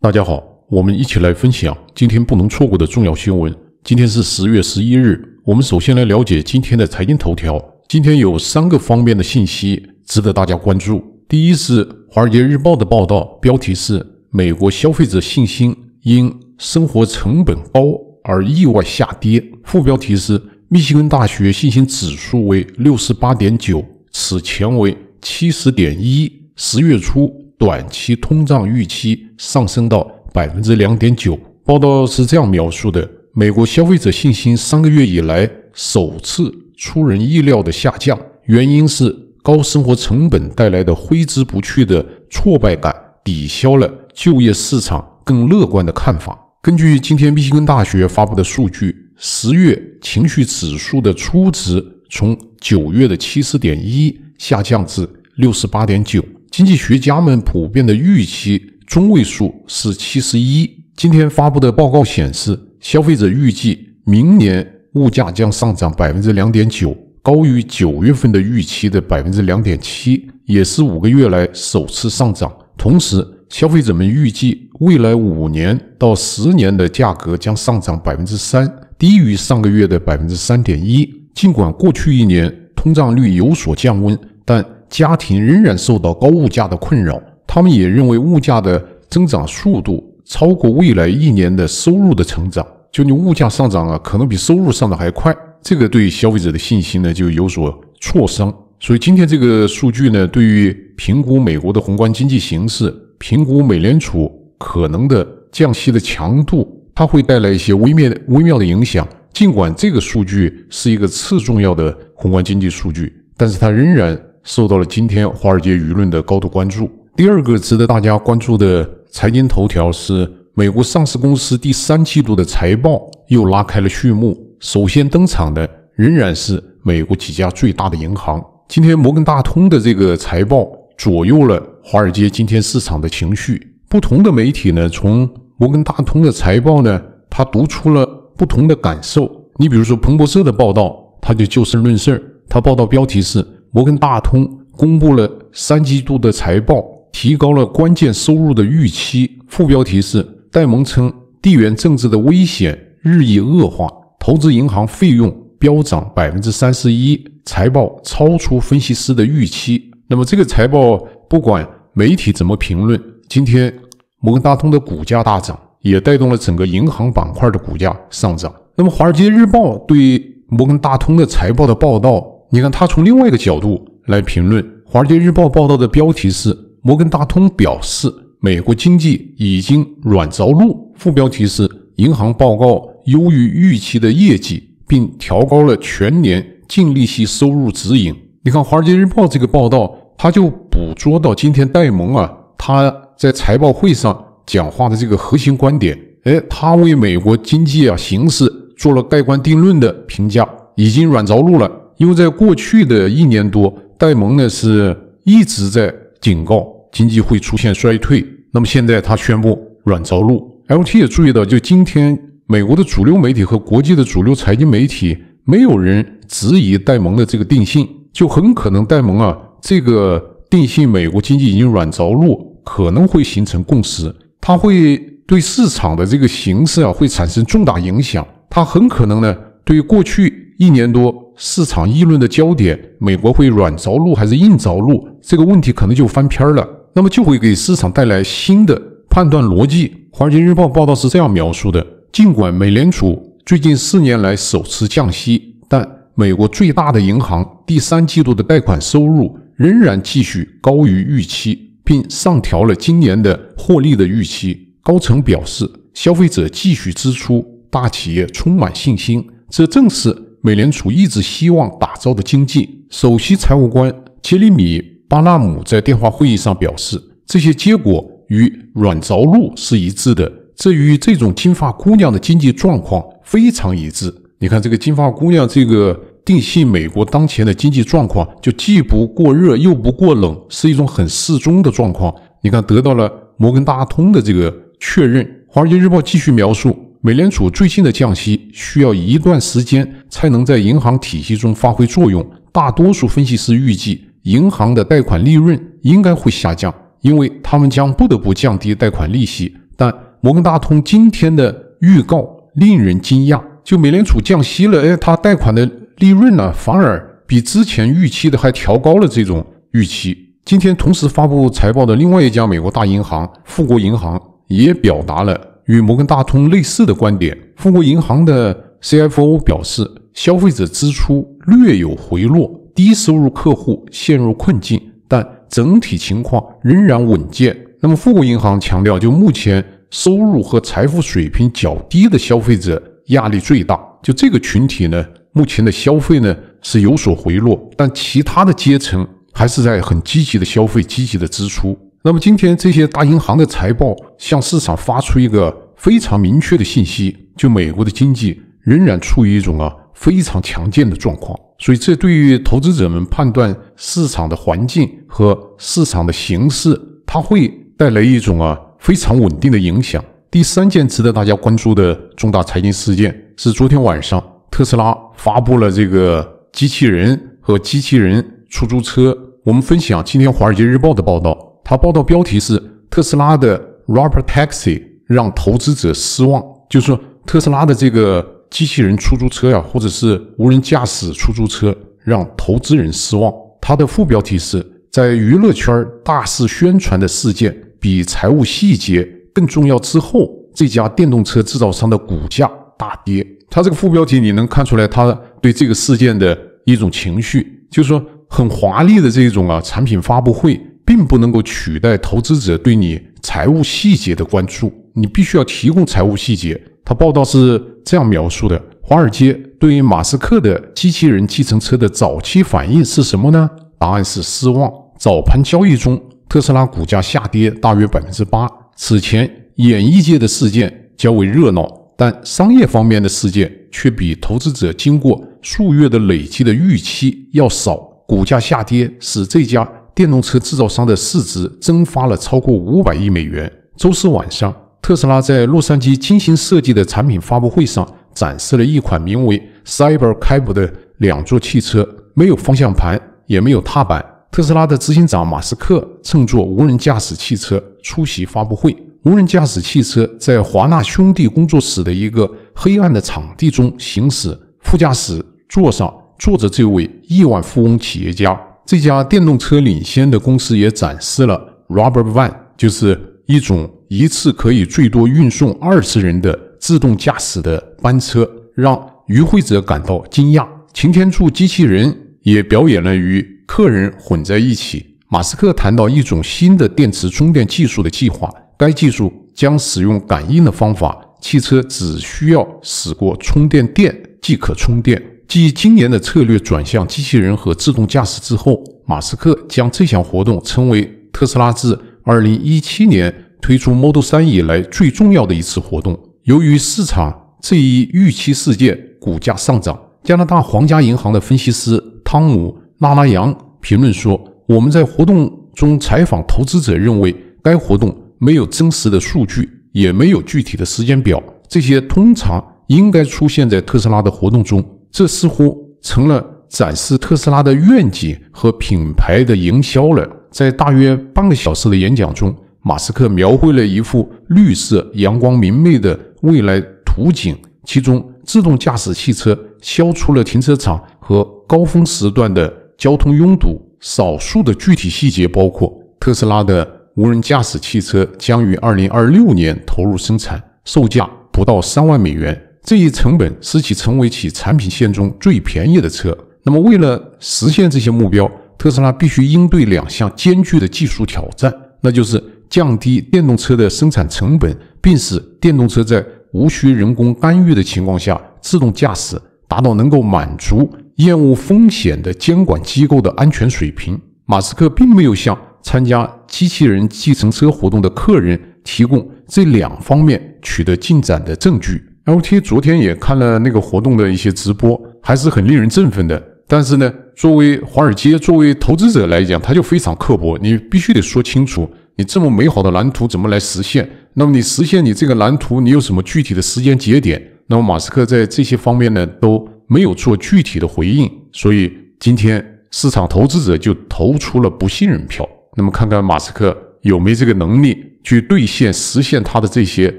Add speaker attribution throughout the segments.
Speaker 1: 大家好，我们一起来分享今天不能错过的重要新闻。今天是十月十一日，我们首先来了解今天的财经头条。今天有三个方面的信息值得大家关注。第一是《华尔街日报》的报道，标题是“美国消费者信心因生活成本高而意外下跌”，副标题是“密歇根大学信心指数为六十八点九，此前为七十点一，十月初”。短期通胀预期上升到百分之两点九。报道是这样描述的：美国消费者信心三个月以来首次出人意料的下降，原因是高生活成本带来的挥之不去的挫败感抵消了就业市场更乐观的看法。根据今天密歇根大学发布的数据，十月情绪指数的初值从九月的七十点一下降至六十八点九。经济学家们普遍的预期中位数是七十一。今天发布的报告显示，消费者预计明年物价将上涨百分之两点九，高于九月份的预期的百分之两点七，也是五个月来首次上涨。同时，消费者们预计未来五年到十年的价格将上涨百分之三，低于上个月的百分之三点一。尽管过去一年通胀率有所降温，但。家庭仍然受到高物价的困扰，他们也认为物价的增长速度超过未来一年的收入的成长。就你物价上涨啊，可能比收入上涨还快，这个对消费者的信心呢就有所挫伤。所以今天这个数据呢，对于评估美国的宏观经济形势、评估美联储可能的降息的强度，它会带来一些微妙的微妙的影响。尽管这个数据是一个次重要的宏观经济数据，但是它仍然。受到了今天华尔街舆论的高度关注。第二个值得大家关注的财经头条是美国上市公司第三季度的财报又拉开了序幕。首先登场的仍然是美国几家最大的银行。今天摩根大通的这个财报左右了华尔街今天市场的情绪。不同的媒体呢，从摩根大通的财报呢，它读出了不同的感受。你比如说彭博社的报道，它就就事论事，它报道标题是。摩根大通公布了三季度的财报，提高了关键收入的预期。副标题是：戴蒙称，地缘政治的危险日益恶化，投资银行费用飙涨百分之三十一，财报超出分析师的预期。那么，这个财报不管媒体怎么评论，今天摩根大通的股价大涨，也带动了整个银行板块的股价上涨。那么，华尔街日报对摩根大通的财报的报道。你看，他从另外一个角度来评论《华尔街日报》报道的标题是“摩根大通表示美国经济已经软着陆”，副标题是“银行报告优于预期的业绩，并调高了全年净利息收入指引”。你看，《华尔街日报》这个报道，他就捕捉到今天戴蒙啊他在财报会上讲话的这个核心观点，哎，他为美国经济啊形势做了盖棺定论的评价，已经软着陆了。因为在过去的一年多，戴蒙呢是一直在警告经济会出现衰退。那么现在他宣布软着陆，L T 也注意到，就今天美国的主流媒体和国际的主流财经媒体，没有人质疑戴蒙的这个定性，就很可能戴蒙啊这个定性美国经济已经软着陆，可能会形成共识，它会对市场的这个形势啊会产生重大影响，它很可能呢对过去一年多。市场议论的焦点：美国会软着陆还是硬着陆？这个问题可能就翻篇了，那么就会给市场带来新的判断逻辑。《华尔街日报》报道是这样描述的：尽管美联储最近四年来首次降息，但美国最大的银行第三季度的贷款收入仍然继续高于预期，并上调了今年的获利的预期。高层表示，消费者继续支出，大企业充满信心，这正是。美联储一直希望打造的经济首席财务官杰里米·巴纳姆在电话会议上表示，这些结果与软着陆是一致的。这与这种金发姑娘的经济状况非常一致。你看，这个金发姑娘这个定性美国当前的经济状况，就既不过热又不过冷，是一种很适中的状况。你看，得到了摩根大通的这个确认。华尔街日报继续描述。美联储最近的降息需要一段时间才能在银行体系中发挥作用。大多数分析师预计，银行的贷款利润应该会下降，因为他们将不得不降低贷款利息。但摩根大通今天的预告令人惊讶：就美联储降息了，哎，它贷款的利润呢，反而比之前预期的还调高了。这种预期，今天同时发布财报的另外一家美国大银行富国银行也表达了。与摩根大通类似的观点，富国银行的 CFO 表示，消费者支出略有回落，低收入客户陷入困境，但整体情况仍然稳健。那么，富国银行强调，就目前收入和财富水平较低的消费者压力最大，就这个群体呢，目前的消费呢是有所回落，但其他的阶层还是在很积极的消费，积极的支出。那么今天这些大银行的财报向市场发出一个非常明确的信息，就美国的经济仍然处于一种啊非常强健的状况，所以这对于投资者们判断市场的环境和市场的形势，它会带来一种啊非常稳定的影响。第三件值得大家关注的重大财经事件是昨天晚上特斯拉发布了这个机器人和机器人出租车。我们分享今天《华尔街日报》的报道。他报道标题是特斯拉的 r o b r Taxi 让投资者失望，就是说特斯拉的这个机器人出租车呀，或者是无人驾驶出租车让投资人失望。它的副标题是在娱乐圈大肆宣传的事件比财务细节更重要之后，这家电动车制造商的股价大跌。它这个副标题你能看出来，他对这个事件的一种情绪，就是说很华丽的这种啊产品发布会。并不能够取代投资者对你财务细节的关注，你必须要提供财务细节。他报道是这样描述的：华尔街对于马斯克的机器人计程车的早期反应是什么呢？答案是失望。早盘交易中，特斯拉股价下跌大约百分之八。此前演艺界的事件较为热闹，但商业方面的事件却比投资者经过数月的累积的预期要少。股价下跌使这家。电动车制造商的市值蒸发了超过五百亿美元。周四晚上，特斯拉在洛杉矶精心设计的产品发布会上，展示了一款名为 Cybercab 的两座汽车，没有方向盘，也没有踏板。特斯拉的执行长马斯克乘坐无人驾驶汽车出席发布会。无人驾驶汽车在华纳兄弟工作室的一个黑暗的场地中行驶，副驾驶座上坐着这位亿万富翁企业家。这家电动车领先的公司也展示了 Robert a n 就是一种一次可以最多运送二十人的自动驾驶的班车，让与会者感到惊讶。擎天柱机器人也表演了与客人混在一起。马斯克谈到一种新的电池充电技术的计划，该技术将使用感应的方法，汽车只需要驶过充电垫即可充电。继今年的策略转向机器人和自动驾驶之后，马斯克将这项活动称为特斯拉自2017年推出 Model 3以来最重要的一次活动。由于市场这一预期事件，股价上涨。加拿大皇家银行的分析师汤姆·拉拉扬评论说：“我们在活动中采访投资者，认为该活动没有真实的数据，也没有具体的时间表，这些通常应该出现在特斯拉的活动中。”这似乎成了展示特斯拉的愿景和品牌的营销了。在大约半个小时的演讲中，马斯克描绘了一幅绿色、阳光明媚的未来图景，其中自动驾驶汽车消除了停车场和高峰时段的交通拥堵。少数的具体细节包括：特斯拉的无人驾驶汽车将于二零二六年投入生产，售价不到三万美元。这一成本使其成为其产品线中最便宜的车。那么，为了实现这些目标，特斯拉必须应对两项艰巨的技术挑战，那就是降低电动车的生产成本，并使电动车在无需人工干预的情况下自动驾驶，达到能够满足厌恶风险的监管机构的安全水平。马斯克并没有向参加机器人计程车活动的客人提供这两方面取得进展的证据。L.T. 昨天也看了那个活动的一些直播，还是很令人振奋的。但是呢，作为华尔街、作为投资者来讲，他就非常刻薄。你必须得说清楚，你这么美好的蓝图怎么来实现？那么你实现你这个蓝图，你有什么具体的时间节点？那么马斯克在这些方面呢都没有做具体的回应，所以今天市场投资者就投出了不信任票。那么看看马斯克有没这个能力去兑现、实现他的这些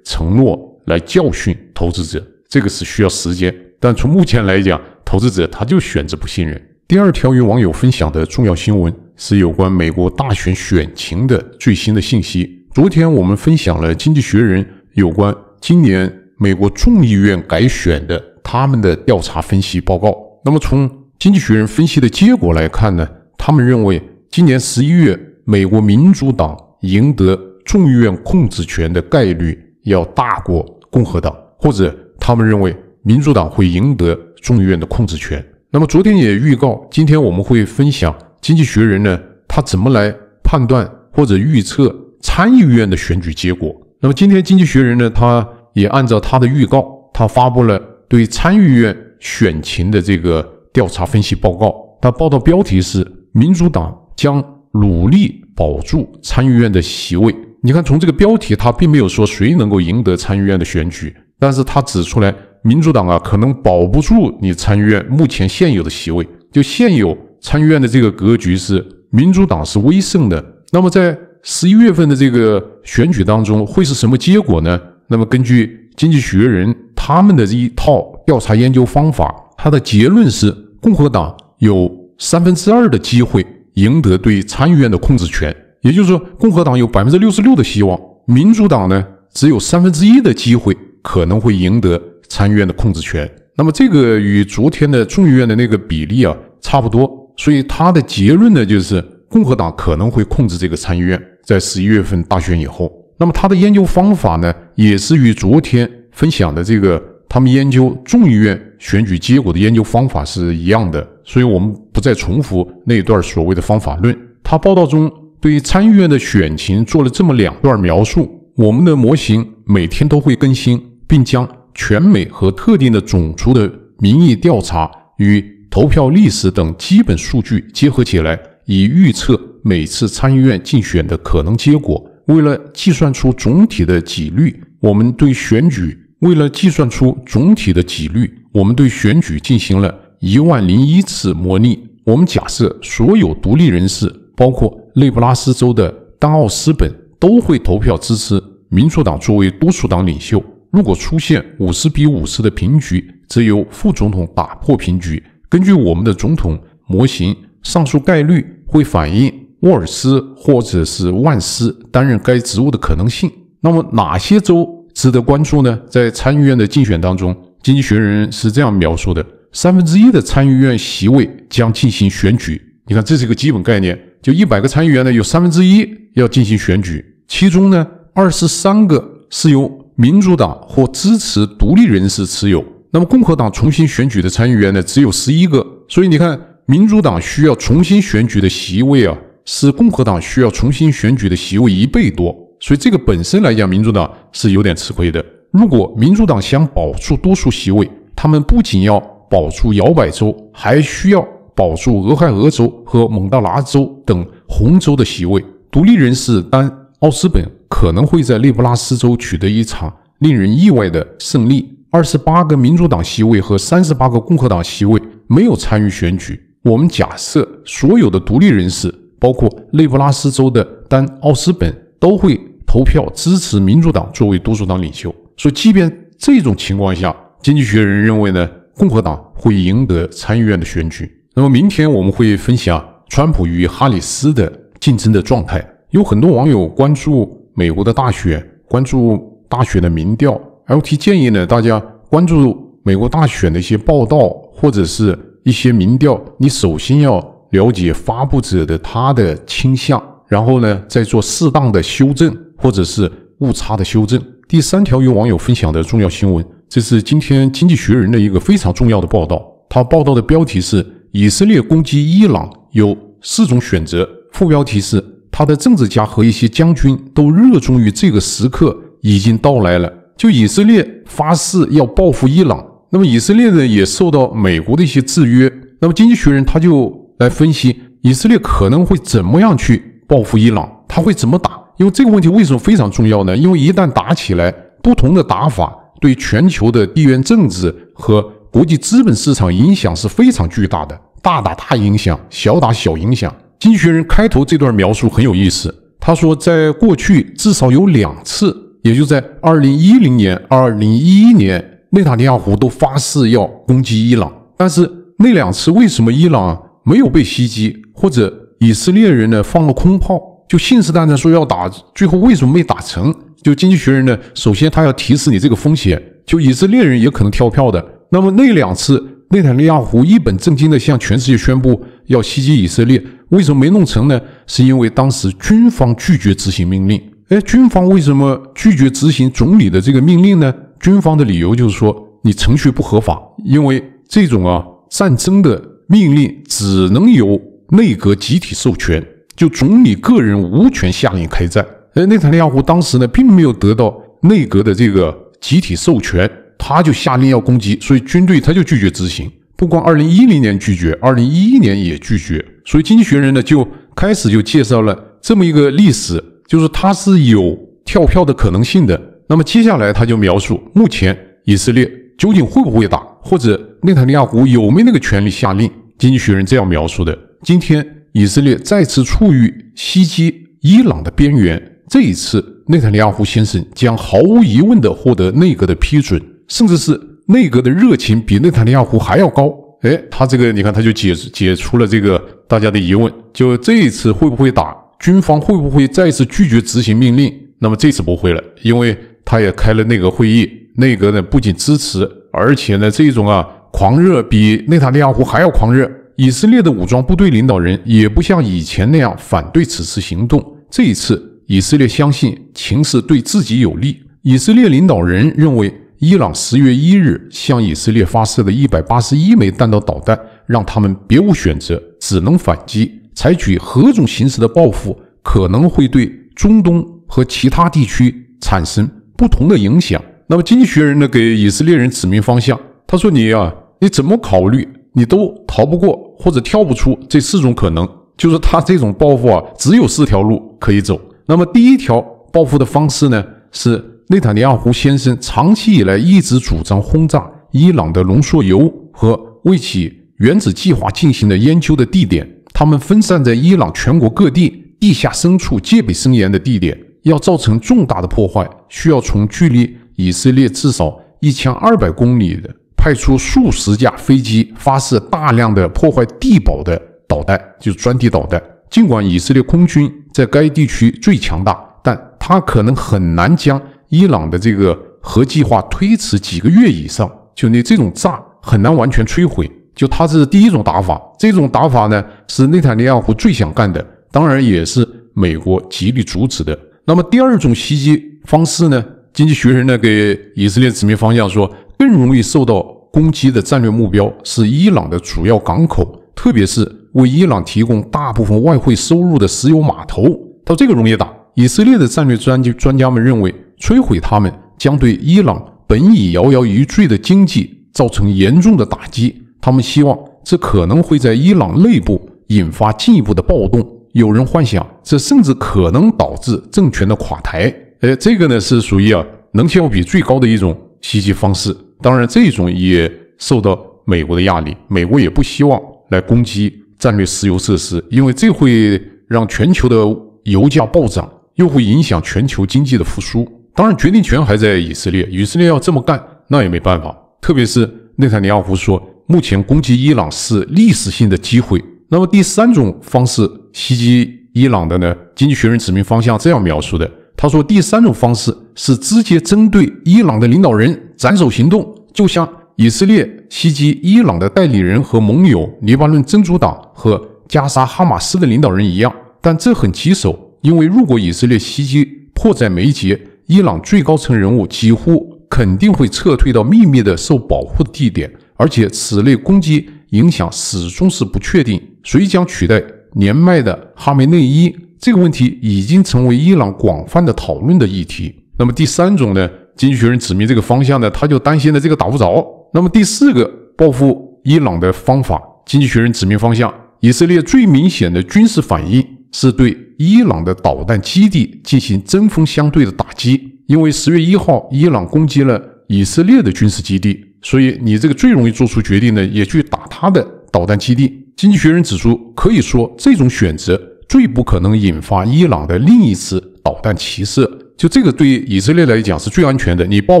Speaker 1: 承诺？来教训投资者，这个是需要时间。但从目前来讲，投资者他就选择不信任。第二条与网友分享的重要新闻是有关美国大选选情的最新的信息。昨天我们分享了《经济学人》有关今年美国众议院改选的他们的调查分析报告。那么从《经济学人》分析的结果来看呢，他们认为今年十一月美国民主党赢得众议院控制权的概率。要大过共和党，或者他们认为民主党会赢得众议院的控制权。那么昨天也预告，今天我们会分享《经济学人》呢，他怎么来判断或者预测参议院的选举结果？那么今天，《经济学人》呢，他也按照他的预告，他发布了对参议院选情的这个调查分析报告。他报道标题是：民主党将努力保住参议院的席位。你看，从这个标题，他并没有说谁能够赢得参议院的选举，但是他指出来，民主党啊，可能保不住你参议院目前现有的席位。就现有参议院的这个格局是，民主党是微胜的。那么在十一月份的这个选举当中，会是什么结果呢？那么根据《经济学人》他们的这一套调查研究方法，他的结论是，共和党有三分之二的机会赢得对参议院的控制权。也就是说，共和党有百分之六十六的希望，民主党呢只有三分之一的机会可能会赢得参议院的控制权。那么这个与昨天的众议院的那个比例啊差不多，所以他的结论呢就是共和党可能会控制这个参议院。在十一月份大选以后，那么他的研究方法呢也是与昨天分享的这个他们研究众议院选举结果的研究方法是一样的，所以我们不再重复那一段所谓的方法论。他报道中。对参议院的选情做了这么两段描述。我们的模型每天都会更新，并将全美和特定的种族的民意调查与投票历史等基本数据结合起来，以预测每次参议院竞选的可能结果。为了计算出总体的几率，我们对选举为了计算出总体的几率，我们对选举进行了一万零一次模拟。我们假设所有独立人士，包括内布拉斯州的丹·奥斯本都会投票支持民主党作为多数党领袖。如果出现五十比五十的平局，则由副总统打破平局。根据我们的总统模型，上述概率会反映沃尔斯或者是万斯担任该职务的可能性。那么哪些州值得关注呢？在参议院的竞选当中，《经济学人》是这样描述的：三分之一的参议院席位将进行选举。你看，这是一个基本概念。就一百个参议员呢，有三分之一要进行选举，其中呢，二十三个是由民主党或支持独立人士持有。那么共和党重新选举的参议员呢，只有十一个。所以你看，民主党需要重新选举的席位啊，是共和党需要重新选举的席位一倍多。所以这个本身来讲，民主党是有点吃亏的。如果民主党想保住多数席位，他们不仅要保住摇摆州，还需要。保住俄亥俄州和蒙大拿州等红州的席位，独立人士丹·奥斯本可能会在内布拉斯州取得一场令人意外的胜利。二十八个民主党席位和三十八个共和党席位没有参与选举。我们假设所有的独立人士，包括内布拉斯州的丹·奥斯本，都会投票支持民主党作为多数党领袖。所以，即便这种情况下，《经济学人》认为呢，共和党会赢得参议院的选举。那么明天我们会分析啊，川普与哈里斯的竞争的状态。有很多网友关注美国的大选，关注大选的民调。L T 建议呢，大家关注美国大选的一些报道或者是一些民调。你首先要了解发布者的他的倾向，然后呢再做适当的修正或者是误差的修正。第三条与网友分享的重要新闻，这是今天《经济学人》的一个非常重要的报道。他报道的标题是。以色列攻击伊朗有四种选择。副标题是：他的政治家和一些将军都热衷于这个时刻已经到来了。就以色列发誓要报复伊朗，那么以色列呢也受到美国的一些制约。那么《经济学人》他就来分析以色列可能会怎么样去报复伊朗，他会怎么打？因为这个问题为什么非常重要呢？因为一旦打起来，不同的打法对全球的地缘政治和国际资本市场影响是非常巨大的。大打大影响，小打小影响。经济学人开头这段描述很有意思。他说，在过去至少有两次，也就在二零一零年、二零一一年，内塔尼亚胡都发誓要攻击伊朗。但是那两次为什么伊朗没有被袭击，或者以色列人呢放了空炮，就信誓旦旦说要打，最后为什么没打成？就经济学人呢，首先他要提示你这个风险，就以色列人也可能跳票的。那么那两次。内塔尼亚胡一本正经地向全世界宣布要袭击以色列，为什么没弄成呢？是因为当时军方拒绝执行命令。哎，军方为什么拒绝执行总理的这个命令呢？军方的理由就是说你程序不合法，因为这种啊战争的命令只能由内阁集体授权，就总理个人无权下令开战。哎，内塔尼亚胡当时呢并没有得到内阁的这个集体授权。他就下令要攻击，所以军队他就拒绝执行。不光二零一零年拒绝，二零一一年也拒绝。所以《经济学人》呢就开始就介绍了这么一个历史，就是他是有跳票的可能性的。那么接下来他就描述目前以色列究竟会不会打，或者内塔尼亚胡有没那个权利下令。《经济学人》这样描述的：今天以色列再次处于袭击伊朗的边缘，这一次内塔尼亚胡先生将毫无疑问地获得内阁的批准。甚至是内阁的热情比内塔尼亚胡还要高。哎，他这个你看，他就解解除了这个大家的疑问。就这一次会不会打？军方会不会再次拒绝执行命令？那么这次不会了，因为他也开了内阁会议。内阁呢不仅支持，而且呢这一种啊狂热比内塔尼亚胡还要狂热。以色列的武装部队领导人也不像以前那样反对此次行动。这一次，以色列相信情势对自己有利。以色列领导人认为。伊朗十月一日向以色列发射的一百八十一枚弹道导弹，让他们别无选择，只能反击。采取何种形式的报复，可能会对中东和其他地区产生不同的影响。那么，《经济学人》呢给以色列人指明方向，他说：“你呀，你怎么考虑，你都逃不过或者跳不出这四种可能。就是他这种报复啊，只有四条路可以走。那么，第一条报复的方式呢，是。”内塔尼亚胡先生长期以来一直主张轰炸伊朗的浓缩铀和为其原子计划进行的研究的地点，他们分散在伊朗全国各地地下深处、戒备森严的地点。要造成重大的破坏，需要从距离以色列至少一千二百公里的派出数十架飞机，发射大量的破坏地堡的导弹，就是钻地导弹。尽管以色列空军在该地区最强大，但它可能很难将。伊朗的这个核计划推迟几个月以上，就你这种炸很难完全摧毁，就他是第一种打法。这种打法呢，是内塔尼亚胡最想干的，当然也是美国极力阻止的。那么第二种袭击方式呢？《经济学人》呢给以色列指明方向说，更容易受到攻击的战略目标是伊朗的主要港口，特别是为伊朗提供大部分外汇收入的石油码头。到这个容易打。以色列的战略专专家们认为。摧毁他们将对伊朗本已摇摇欲坠的经济造成严重的打击。他们希望这可能会在伊朗内部引发进一步的暴动。有人幻想这甚至可能导致政权的垮台。哎，这个呢是属于啊能效比最高的一种袭击方式。当然，这种也受到美国的压力。美国也不希望来攻击战略石油设施，因为这会让全球的油价暴涨，又会影响全球经济的复苏。当然，决定权还在以色列。以色列要这么干，那也没办法。特别是内塔尼亚胡说，目前攻击伊朗是历史性的机会。那么，第三种方式袭击伊朗的呢？《经济学人》指明方向，这样描述的：他说，第三种方式是直接针对伊朗的领导人斩首行动，就像以色列袭击伊朗的代理人和盟友——黎巴嫩真主党和加沙哈马斯的领导人一样。但这很棘手，因为如果以色列袭击迫在眉睫。伊朗最高层人物几乎肯定会撤退到秘密的受保护的地点，而且此类攻击影响始终是不确定。谁将取代年迈的哈梅内伊？这个问题已经成为伊朗广泛的讨论的议题。那么第三种呢？经济学人指明这个方向呢？他就担心的这个打不着。那么第四个报复伊朗的方法，经济学人指明方向。以色列最明显的军事反应。是对伊朗的导弹基地进行针锋相对的打击，因为十月一号伊朗攻击了以色列的军事基地，所以你这个最容易做出决定的也去打他的导弹基地。《经济学人》指出，可以说这种选择最不可能引发伊朗的另一次导弹骑射。就这个对以色列来讲是最安全的，你爆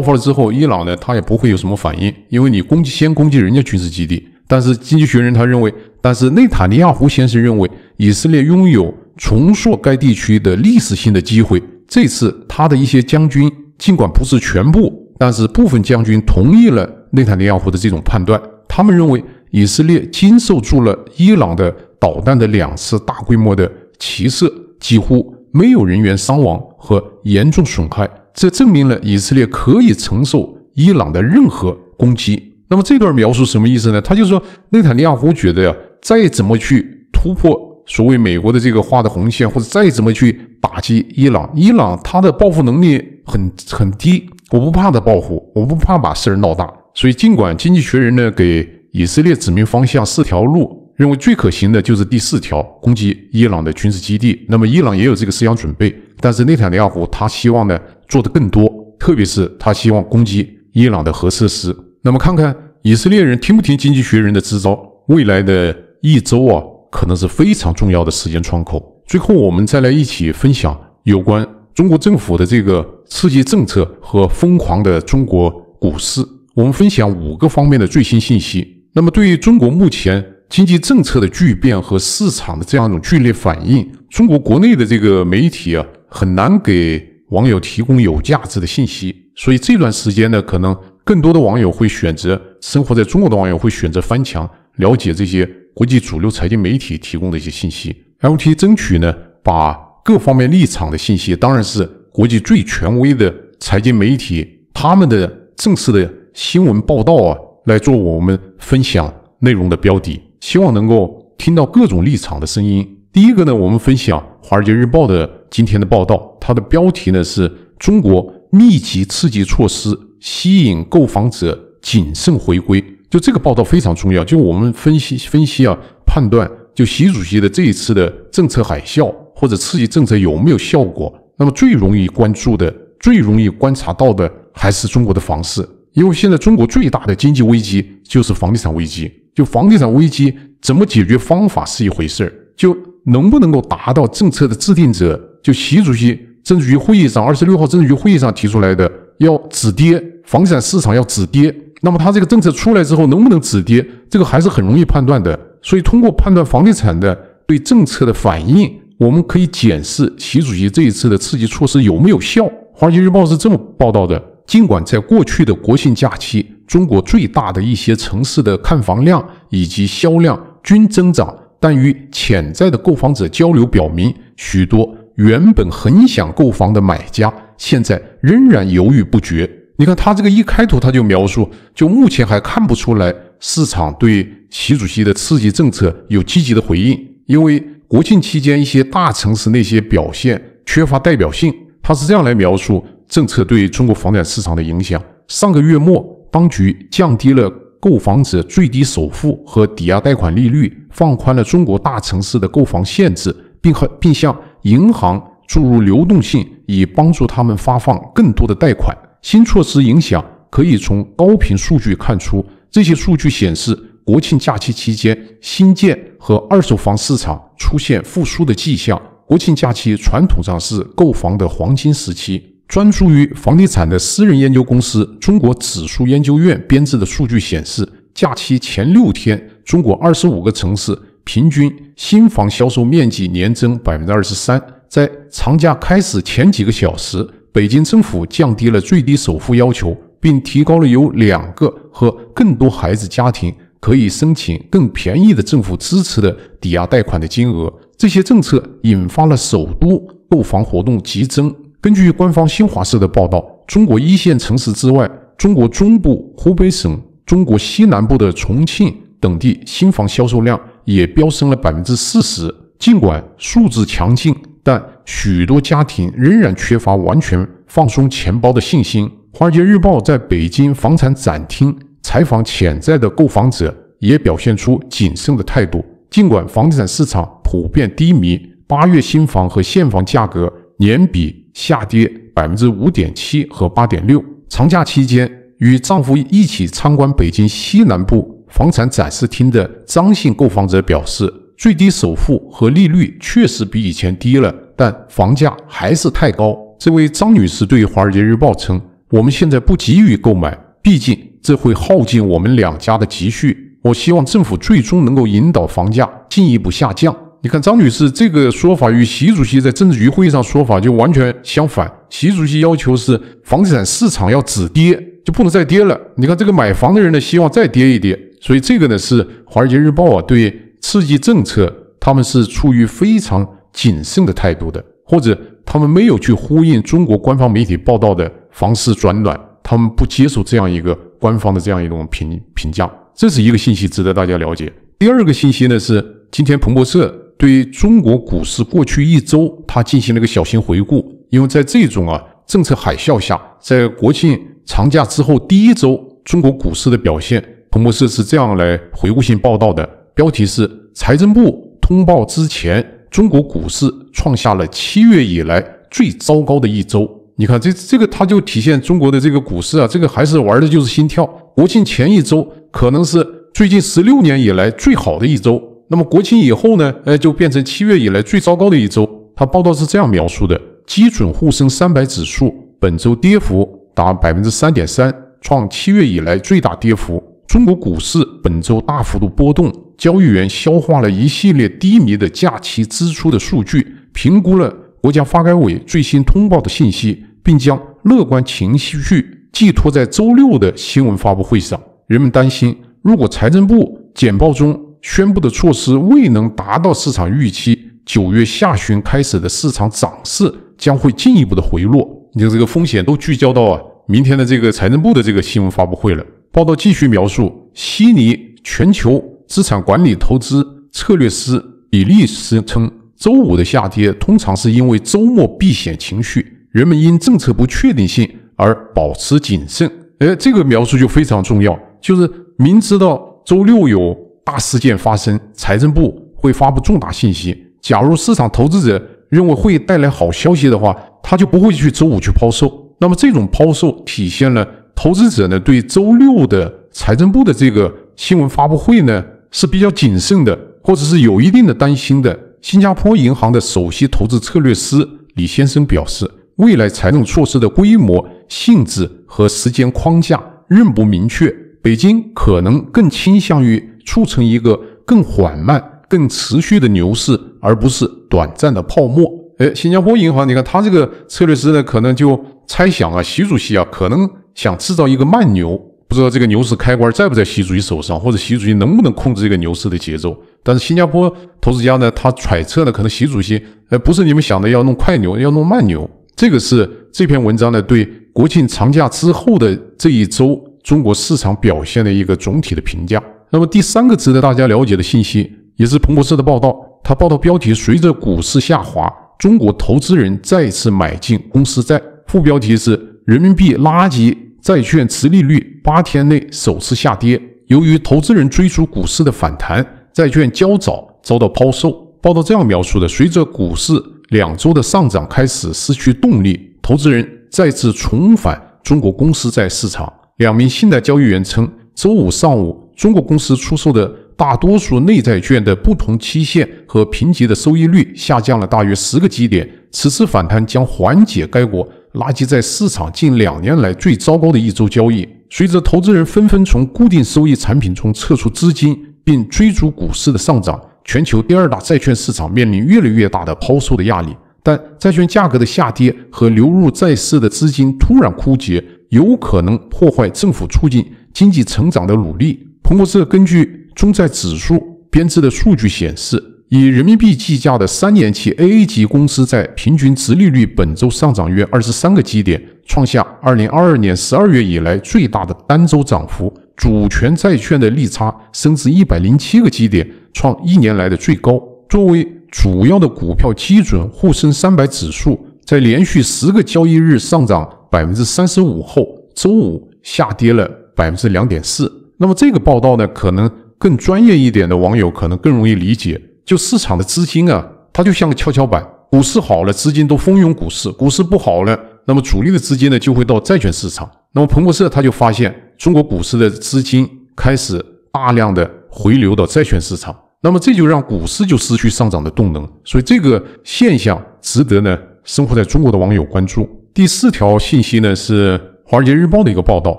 Speaker 1: 发了之后，伊朗呢他也不会有什么反应，因为你攻击先攻击人家军事基地。但是《经济学人》他认为，但是内塔尼亚胡先生认为以色列拥有。重塑该地区的历史性的机会。这次他的一些将军，尽管不是全部，但是部分将军同意了内塔尼亚胡的这种判断。他们认为以色列经受住了伊朗的导弹的两次大规模的齐射，几乎没有人员伤亡和严重损害。这证明了以色列可以承受伊朗的任何攻击。那么这段描述什么意思呢？他就说内塔尼亚胡觉得呀，再怎么去突破。所谓美国的这个画的红线，或者再怎么去打击伊朗，伊朗他的报复能力很很低，我不怕他报复，我不怕把事儿闹大。所以，尽管《经济学人》呢给以色列指明方向四条路，认为最可行的就是第四条，攻击伊朗的军事基地。那么，伊朗也有这个思想准备，但是内塔尼亚胡他希望呢做的更多，特别是他希望攻击伊朗的核设施。那么，看看以色列人听不听《经济学人》的支招，未来的一周啊。可能是非常重要的时间窗口。最后，我们再来一起分享有关中国政府的这个刺激政策和疯狂的中国股市。我们分享五个方面的最新信息。那么，对于中国目前经济政策的巨变和市场的这样一种剧烈反应，中国国内的这个媒体啊，很难给网友提供有价值的信息。所以这段时间呢，可能更多的网友会选择生活在中国的网友会选择翻墙了解这些。国际主流财经媒体提供的一些信息，L.T. 争取呢把各方面立场的信息，当然是国际最权威的财经媒体他们的正式的新闻报道啊来做我们分享内容的标的，希望能够听到各种立场的声音。第一个呢，我们分享《华尔街日报》的今天的报道，它的标题呢是中国密集刺激措施吸引购房者谨慎回归。就这个报道非常重要，就我们分析分析啊，判断就习主席的这一次的政策海啸或者刺激政策有没有效果，那么最容易关注的、最容易观察到的还是中国的房市，因为现在中国最大的经济危机就是房地产危机。就房地产危机怎么解决方法是一回事儿，就能不能够达到政策的制定者，就习主席政治局会议上二十六号政治局会议上提出来的要止跌，房地产市场要止跌。那么它这个政策出来之后能不能止跌，这个还是很容易判断的。所以通过判断房地产的对政策的反应，我们可以检视习主席这一次的刺激措施有没有效。华尔街日报是这么报道的：尽管在过去的国庆假期，中国最大的一些城市的看房量以及销量均增长，但与潜在的购房者交流表明，许多原本很想购房的买家现在仍然犹豫不决。你看他这个一开头他就描述，就目前还看不出来市场对习主席的刺激政策有积极的回应，因为国庆期间一些大城市那些表现缺乏代表性。他是这样来描述政策对中国房产市场的影响：上个月末，当局降低了购房者最低首付和抵押贷款利率，放宽了中国大城市的购房限制，并和并向银行注入流动性，以帮助他们发放更多的贷款。新措施影响可以从高频数据看出，这些数据显示，国庆假期期间新建和二手房市场出现复苏的迹象。国庆假期传统上是购房的黄金时期。专注于房地产的私人研究公司中国指数研究院编制的数据显示，假期前六天，中国二十五个城市平均新房销售面积年增百分之二十三。在长假开始前几个小时。北京政府降低了最低首付要求，并提高了有两个和更多孩子家庭可以申请更便宜的政府支持的抵押贷款的金额。这些政策引发了首都购房活动激增。根据官方新华社的报道，中国一线城市之外，中国中部湖北省、中国西南部的重庆等地新房销售量也飙升了百分之四十。尽管数字强劲。但许多家庭仍然缺乏完全放松钱包的信心。华尔街日报在北京房产展厅采访潜在的购房者，也表现出谨慎的态度。尽管房地产市场普遍低迷，八月新房和现房价格年比下跌百分之五点七和八点六。长假期间，与丈夫一起参观北京西南部房产展示厅的张姓购房者表示。最低首付和利率确实比以前低了，但房价还是太高。这位张女士对《华尔街日报》称：“我们现在不急于购买，毕竟这会耗尽我们两家的积蓄。我希望政府最终能够引导房价进一步下降。”你看，张女士这个说法与习主席在政治局会议上说法就完全相反。习主席要求是房地产市场要止跌，就不能再跌了。你看，这个买房的人呢，希望再跌一跌。所以，这个呢，是《华尔街日报》啊，对。刺激政策，他们是出于非常谨慎的态度的，或者他们没有去呼应中国官方媒体报道的房市转暖，他们不接受这样一个官方的这样一种评评价，这是一个信息值得大家了解。第二个信息呢是，今天彭博社对中国股市过去一周，他进行了一个小心回顾，因为在这种啊政策海啸下，在国庆长假之后第一周，中国股市的表现，彭博社是这样来回顾性报道的。标题是：财政部通报之前，中国股市创下了七月以来最糟糕的一周。你看，这这个它就体现中国的这个股市啊，这个还是玩的就是心跳。国庆前一周可能是最近十六年以来最好的一周，那么国庆以后呢，哎，就变成七月以来最糟糕的一周。他报道是这样描述的：基准沪深三百指数本周跌幅达百分之三点三，创七月以来最大跌幅。中国股市本周大幅度波动，交易员消化了一系列低迷的假期支出的数据，评估了国家发改委最新通报的信息，并将乐观情绪寄托在周六的新闻发布会上。人们担心，如果财政部简报中宣布的措施未能达到市场预期，九月下旬开始的市场涨势将会进一步的回落。你看，这个风险都聚焦到啊，明天的这个财政部的这个新闻发布会了。报道继续描述，悉尼全球资产管理投资策略师比利斯称，周五的下跌通常是因为周末避险情绪，人们因政策不确定性而保持谨慎。哎，这个描述就非常重要，就是明知道周六有大事件发生，财政部会发布重大信息，假如市场投资者认为会带来好消息的话，他就不会去周五去抛售。那么这种抛售体现了。投资者呢对周六的财政部的这个新闻发布会呢是比较谨慎的，或者是有一定的担心的。新加坡银行的首席投资策略师李先生表示，未来财政措施的规模、性质和时间框架仍不明确。北京可能更倾向于促成一个更缓慢、更持续的牛市，而不是短暂的泡沫。哎，新加坡银行，你看他这个策略师呢，可能就猜想啊，习主席啊，可能。想制造一个慢牛，不知道这个牛市开关在不在习主席手上，或者习主席能不能控制这个牛市的节奏。但是新加坡投资家呢，他揣测呢，可能习主席，呃，不是你们想的要弄快牛，要弄慢牛。这个是这篇文章呢对国庆长假之后的这一周中国市场表现的一个总体的评价。那么第三个值得大家了解的信息，也是彭博社的报道，它报道标题随着股市下滑，中国投资人再次买进公司债。副标题是：人民币垃圾。债券持利率八天内首次下跌，由于投资人追逐股市的反弹，债券较早遭到抛售。报道这样描述的：随着股市两周的上涨开始失去动力，投资人再次重返中国公司债市场。两名信贷交易员称，周五上午，中国公司出售的大多数内债券的不同期限和评级的收益率下降了大约十个基点。此次反弹将缓解该国。垃圾在市场近两年来最糟糕的一周交易。随着投资人纷纷从固定收益产品中撤出资金，并追逐股市的上涨，全球第二大债券市场面临越来越大的抛售的压力。但债券价格的下跌和流入债市的资金突然枯竭，有可能破坏政府促进经济成长的努力。彭博社根据中债指数编制的数据显示。以人民币计价的三年期 AA 级公司在平均值利率本周上涨约二十三个基点，创下二零二二年十二月以来最大的单周涨幅。主权债券的利差升至一百零七个基点，创一年来的最高。作为主要的股票基准，沪深三百指数在连续十个交易日上涨百分之三十五后，周五下跌了百分之两点四。那么这个报道呢，可能更专业一点的网友可能更容易理解。就市场的资金啊，它就像个跷跷板，股市好了，资金都蜂拥股市；股市不好了，那么主力的资金呢就会到债券市场。那么彭博社他就发现，中国股市的资金开始大量的回流到债券市场，那么这就让股市就失去上涨的动能。所以这个现象值得呢，生活在中国的网友关注。第四条信息呢是《华尔街日报》的一个报道，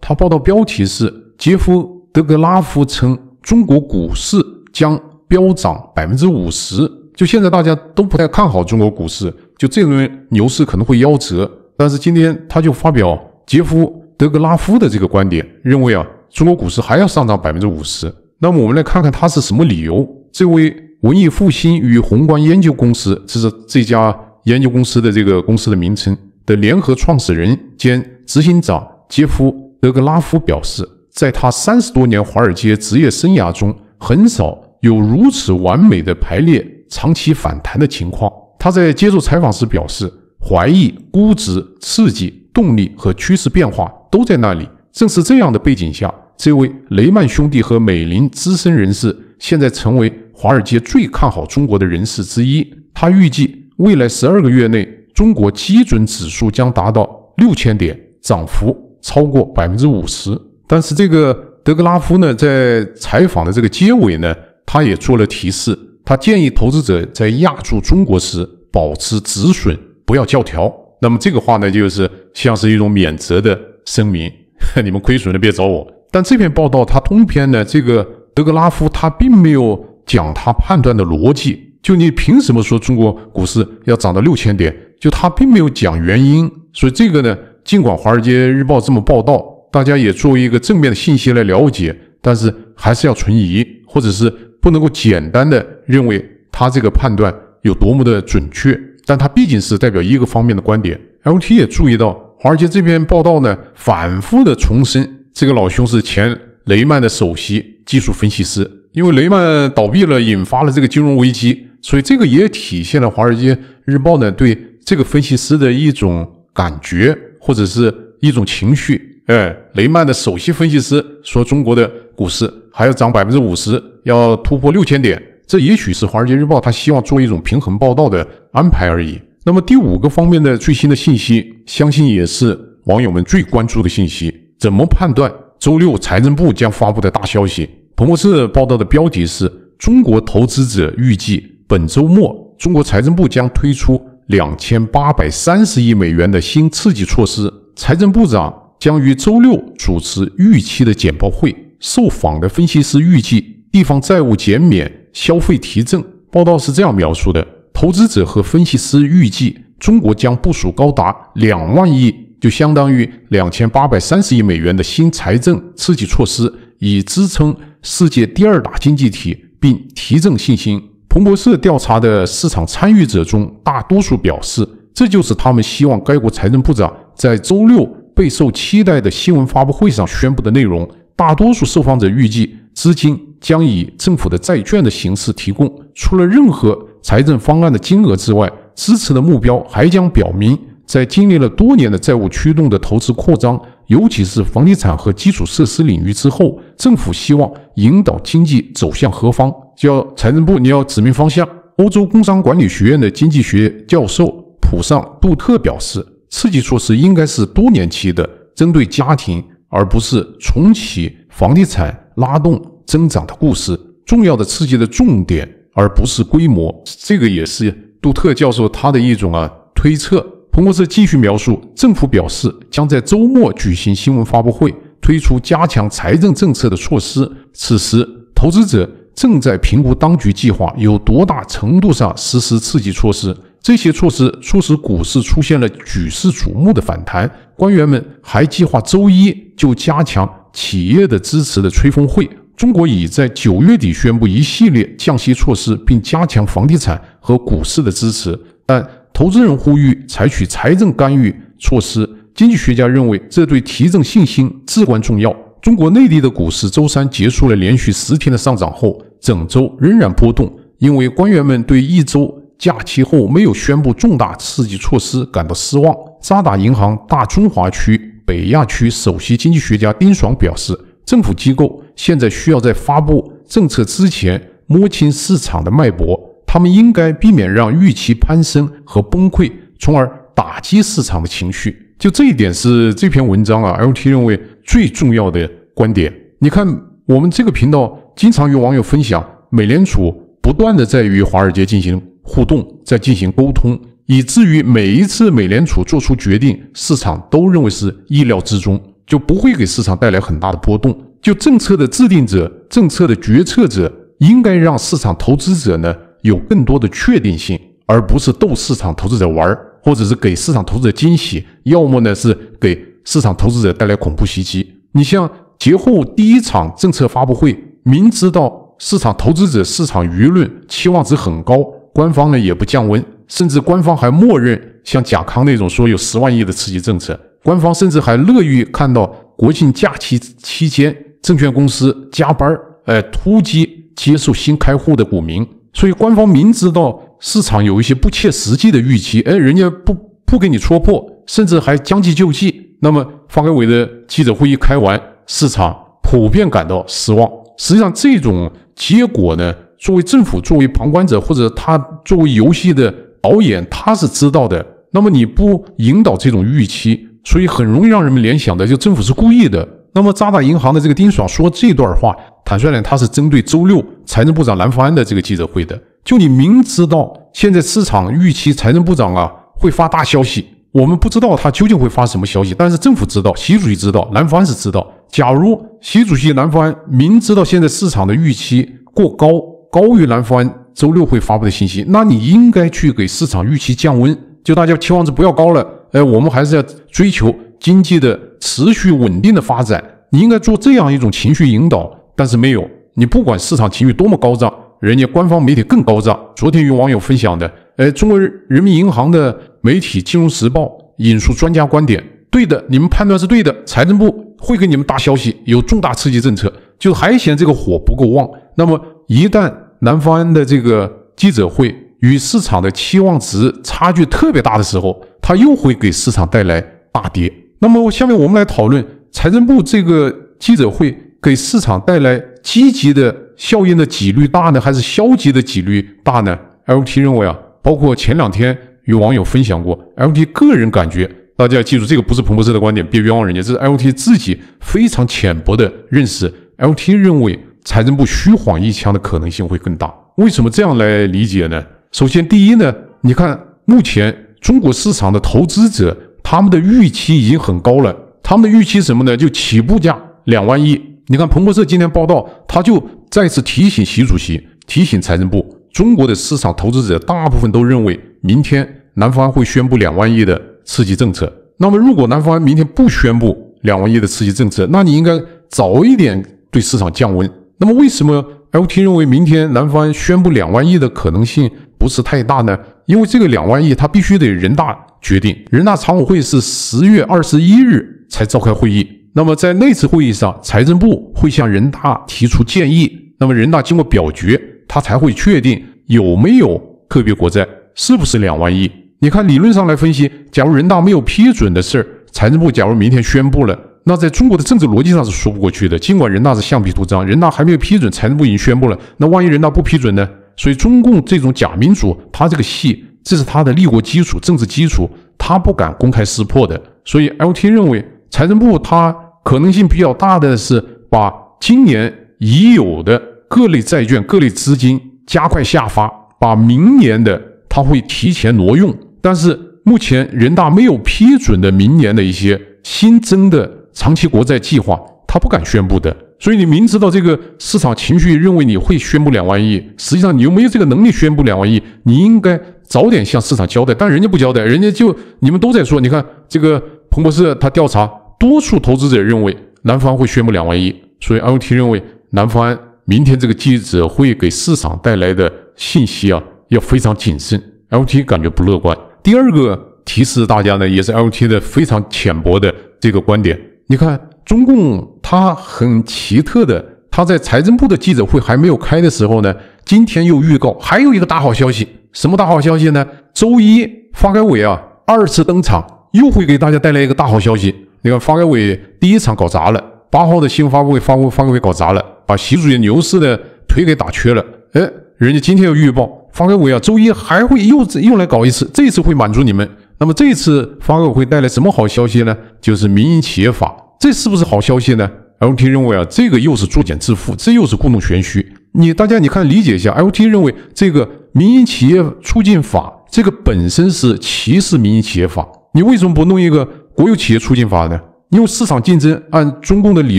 Speaker 1: 它报道标题是：杰夫·德格拉夫称中国股市将。飙涨百分之五十，就现在大家都不太看好中国股市，就这轮牛市可能会夭折。但是今天他就发表杰夫德格拉夫的这个观点，认为啊，中国股市还要上涨百分之五十。那么我们来看看他是什么理由。这位文艺复兴与宏观研究公司，这是这家研究公司的这个公司的名称的联合创始人兼执行长杰夫德格拉夫表示，在他三十多年华尔街职业生涯中，很少。有如此完美的排列，长期反弹的情况。他在接受采访时表示，怀疑估值刺激动力和趋势变化都在那里。正是这样的背景下，这位雷曼兄弟和美林资深人士现在成为华尔街最看好中国的人士之一。他预计未来十二个月内，中国基准指数将达到六千点，涨幅超过百分之五十。但是，这个德格拉夫呢，在采访的这个结尾呢？他也做了提示，他建议投资者在压住中国时保持止损，不要教条。那么这个话呢，就是像是一种免责的声明，你们亏损了别找我。但这篇报道，它通篇呢，这个德格拉夫他并没有讲他判断的逻辑，就你凭什么说中国股市要涨到六千点？就他并没有讲原因。所以这个呢，尽管《华尔街日报》这么报道，大家也作为一个正面的信息来了解，但是还是要存疑，或者是。不能够简单的认为他这个判断有多么的准确，但他毕竟是代表一个方面的观点。L.T. 也注意到，华尔街这篇报道呢，反复的重申这个老兄是前雷曼的首席技术分析师。因为雷曼倒闭了，引发了这个金融危机，所以这个也体现了《华尔街日报》呢对这个分析师的一种感觉或者是一种情绪。哎，雷曼的首席分析师说中国的股市。还要涨百分之五十，要突破六千点，这也许是华尔街日报他希望做一种平衡报道的安排而已。那么第五个方面的最新的信息，相信也是网友们最关注的信息。怎么判断周六财政部将发布的大消息？彭博社报道的标题是：中国投资者预计本周末中国财政部将推出两千八百三十亿美元的新刺激措施，财政部长将于周六主持预期的简报会。受访的分析师预计，地方债务减免、消费提振。报道是这样描述的：投资者和分析师预计，中国将部署高达两万亿，就相当于两千八百三十亿美元的新财政刺激措施，以支撑世界第二大经济体并提振信心。彭博社调查的市场参与者中，大多数表示，这就是他们希望该国财政部长在周六备受期待的新闻发布会上宣布的内容。大多数受访者预计资金将以政府的债券的形式提供。除了任何财政方案的金额之外，支持的目标还将表明，在经历了多年的债务驱动的投资扩张，尤其是房地产和基础设施领域之后，政府希望引导经济走向何方？叫财政部，你要指明方向。欧洲工商管理学院的经济学教授普尚杜特表示，刺激措施应该是多年期的，针对家庭。而不是重启房地产拉动增长的故事，重要的刺激的重点，而不是规模，这个也是杜特教授他的一种啊推测。彭博社继续描述，政府表示将在周末举行新闻发布会，推出加强财政政策的措施。此时，投资者正在评估当局计划有多大程度上实施刺激措施。这些措施促使股市出现了举世瞩目的反弹。官员们还计划周一就加强企业的支持的吹风会。中国已在九月底宣布一系列降息措施，并加强房地产和股市的支持，但投资人呼吁采取财政干预措施。经济学家认为，这对提振信心至关重要。中国内地的股市周三结束了连续十天的上涨后，整周仍然波动，因为官员们对一周。假期后没有宣布重大刺激措施，感到失望。渣打银行大中华区、北亚区首席经济学家丁爽表示，政府机构现在需要在发布政策之前摸清市场的脉搏，他们应该避免让预期攀升和崩溃，从而打击市场的情绪。就这一点是这篇文章啊，LT 认为最重要的观点。你看，我们这个频道经常与网友分享，美联储不断的在与华尔街进行。互动在进行沟通，以至于每一次美联储做出决定，市场都认为是意料之中，就不会给市场带来很大的波动。就政策的制定者、政策的决策者，应该让市场投资者呢有更多的确定性，而不是逗市场投资者玩儿，或者是给市场投资者惊喜，要么呢是给市场投资者带来恐怖袭击。你像节后第一场政策发布会，明知道市场投资者、市场舆论期望值很高。官方呢也不降温，甚至官方还默认像甲康那种说有十万亿的刺激政策，官方甚至还乐于看到国庆假期期间证券公司加班儿，哎，突击接受新开户的股民。所以官方明知道市场有一些不切实际的预期，哎，人家不不给你戳破，甚至还将计就计。那么发改委的记者会议开完，市场普遍感到失望。实际上这种结果呢？作为政府，作为旁观者，或者他作为游戏的导演，他是知道的。那么你不引导这种预期，所以很容易让人们联想的，就政府是故意的。那么渣打银行的这个丁爽说这段话，坦率点，他是针对周六财政部长蓝福安的这个记者会的。就你明知道现在市场预期财政部长啊会发大消息，我们不知道他究竟会发什么消息，但是政府知道，习主席知道，蓝福安是知道。假如习主席蓝福安明知道现在市场的预期过高。高于南方周六会发布的信息，那你应该去给市场预期降温，就大家期望值不要高了。哎，我们还是要追求经济的持续稳定的发展。你应该做这样一种情绪引导，但是没有你，不管市场情绪多么高涨，人家官方媒体更高涨。昨天与网友分享的，哎，中国人民银行的媒体《金融时报》引述专家观点，对的，你们判断是对的。财政部会给你们大消息，有重大刺激政策，就还嫌这个火不够旺。那么一旦南方的这个记者会与市场的期望值差距特别大的时候，它又会给市场带来大跌。那么下面我们来讨论财政部这个记者会给市场带来积极的效应的几率大呢，还是消极的几率大呢？LT 认为啊，包括前两天与网友分享过，LT 个人感觉，大家要记住这个不是彭博社的观点，别冤枉人家，这是 LT 自己非常浅薄的认识。LT 认为。财政部虚晃一枪的可能性会更大。为什么这样来理解呢？首先，第一呢，你看目前中国市场的投资者他们的预期已经很高了。他们的预期什么呢？就起步价两万亿。你看彭博社今天报道，他就再次提醒习主席，提醒财政部，中国的市场投资者大部分都认为，明天南方会宣布两万亿的刺激政策。那么，如果南方明天不宣布两万亿的刺激政策，那你应该早一点对市场降温。那么为什么 LT 认为明天南方宣布两万亿的可能性不是太大呢？因为这个两万亿，它必须得人大决定。人大常委会是十月二十一日才召开会议，那么在那次会议上，财政部会向人大提出建议。那么人大经过表决，他才会确定有没有特别国债，是不是两万亿？你看，理论上来分析，假如人大没有批准的事儿，财政部假如明天宣布了。那在中国的政治逻辑上是说不过去的。尽管人大是橡皮图章，人大还没有批准，财政部已经宣布了。那万一人大不批准呢？所以中共这种假民主，他这个戏，这是他的立国基础、政治基础，他不敢公开撕破的。所以 L T 认为，财政部他可能性比较大的是把今年已有的各类债券、各类资金加快下发，把明年的他会提前挪用。但是目前人大没有批准的明年的一些新增的。长期国债计划，他不敢宣布的，所以你明知道这个市场情绪认为你会宣布两万亿，实际上你又没有这个能力宣布两万亿，你应该早点向市场交代，但人家不交代，人家就你们都在说，你看这个彭博社他调查，多数投资者认为南方会宣布两万亿，所以 L T 认为南方明天这个记者会给市场带来的信息啊，要非常谨慎，L T 感觉不乐观。第二个提示大家呢，也是 L T 的非常浅薄的这个观点。你看，中共他很奇特的，他在财政部的记者会还没有开的时候呢，今天又预告还有一个大好消息。什么大好消息呢？周一发改委啊，二次登场，又会给大家带来一个大好消息。你看，发改委第一场搞砸了，八号的新闻发布会发发改委搞砸了，把习主席牛市的腿给打瘸了。哎，人家今天又预报，发改委啊，周一还会又又来搞一次，这次会满足你们。那么这次发委会带来什么好消息呢？就是民营企业法，这是不是好消息呢？L T 认为啊，这个又是作茧自缚，这又是故弄玄虚。你大家你看理解一下，L T 认为这个民营企业促进法，这个本身是歧视民营企业法。你为什么不弄一个国有企业促进法呢？因为市场竞争，按中共的理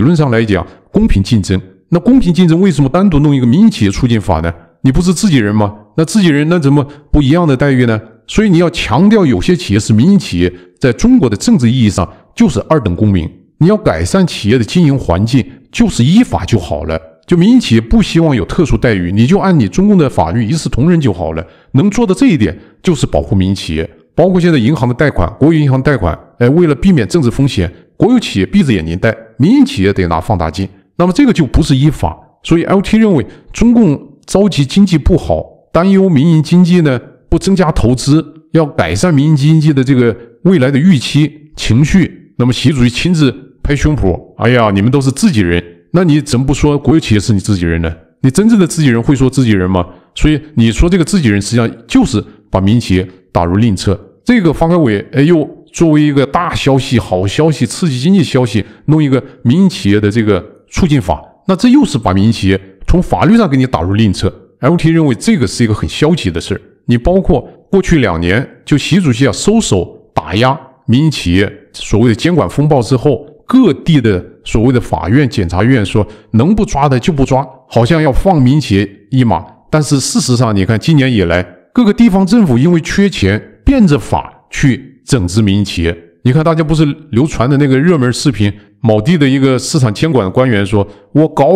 Speaker 1: 论上来讲，公平竞争。那公平竞争为什么单独弄一个民营企业促进法呢？你不是自己人吗？那自己人那怎么不一样的待遇呢？所以你要强调，有些企业是民营企业，在中国的政治意义上就是二等公民。你要改善企业的经营环境，就是依法就好了。就民营企业不希望有特殊待遇，你就按你中共的法律一视同仁就好了。能做到这一点，就是保护民营企业。包括现在银行的贷款，国有银行贷款，哎，为了避免政治风险，国有企业闭着眼睛贷，民营企业得拿放大镜。那么这个就不是依法。所以 L T 认为，中共着急经济不好，担忧民营经济呢？不增加投资，要改善民营经济的这个未来的预期情绪。那么，习主席亲自拍胸脯：“哎呀，你们都是自己人，那你怎么不说国有企业是你自己人呢？你真正的自己人会说自己人吗？”所以，你说这个自己人，实际上就是把民营企业打入另册。这个发改委，哎呦，作为一个大消息、好消息、刺激经济消息，弄一个民营企业的这个促进法，那这又是把民营企业从法律上给你打入另册。LT 认为这个是一个很消极的事儿。你包括过去两年，就习主席啊收手打压民营企业，所谓的监管风暴之后，各地的所谓的法院、检察院说能不抓的就不抓，好像要放民营企业一马。但是事实上，你看今年以来，各个地方政府因为缺钱，变着法去整治民营企业。你看大家不是流传的那个热门视频，某地的一个市场监管的官员说：“我搞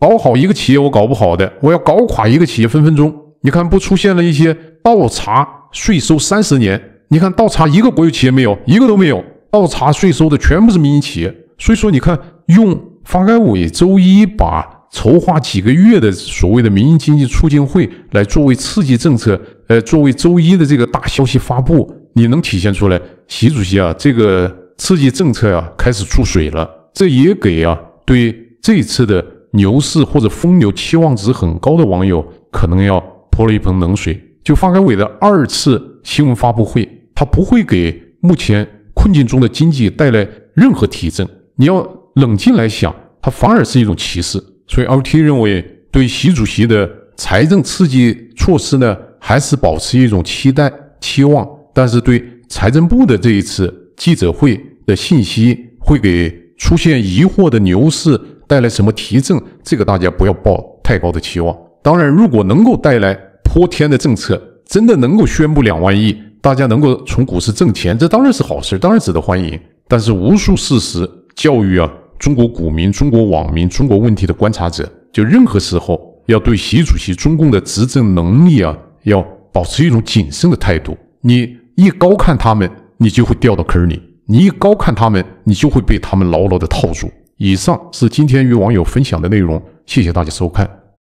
Speaker 1: 搞好一个企业，我搞不好的，我要搞垮一个企业，分分钟。”你看不出现了一些倒查税收三十年？你看倒查一个国有企业没有，一个都没有。倒查税收的全部是民营企业。所以说，你看用发改委周一把筹划几个月的所谓的民营经济促进会来作为刺激政策，呃，作为周一的这个大消息发布，你能体现出来？习主席啊，这个刺激政策啊，开始注水了。这也给啊，对这次的牛市或者疯牛期望值很高的网友可能要。泼了一盆冷水。就发改委的二次新闻发布会，它不会给目前困境中的经济带来任何提振。你要冷静来想，它反而是一种歧视。所以，L T 认为，对习主席的财政刺激措施呢，还是保持一种期待期望。但是，对财政部的这一次记者会的信息，会给出现疑惑的牛市带来什么提振？这个大家不要抱太高的期望。当然，如果能够带来泼天的政策真的能够宣布两万亿，大家能够从股市挣钱，这当然是好事，当然值得欢迎。但是无数事实教育啊，中国股民、中国网民、中国问题的观察者，就任何时候要对习主席、中共的执政能力啊，要保持一种谨慎的态度。你一高看他们，你就会掉到坑里；你一高看他们，你就会被他们牢牢的套住。以上是今天与网友分享的内容，谢谢大家收看。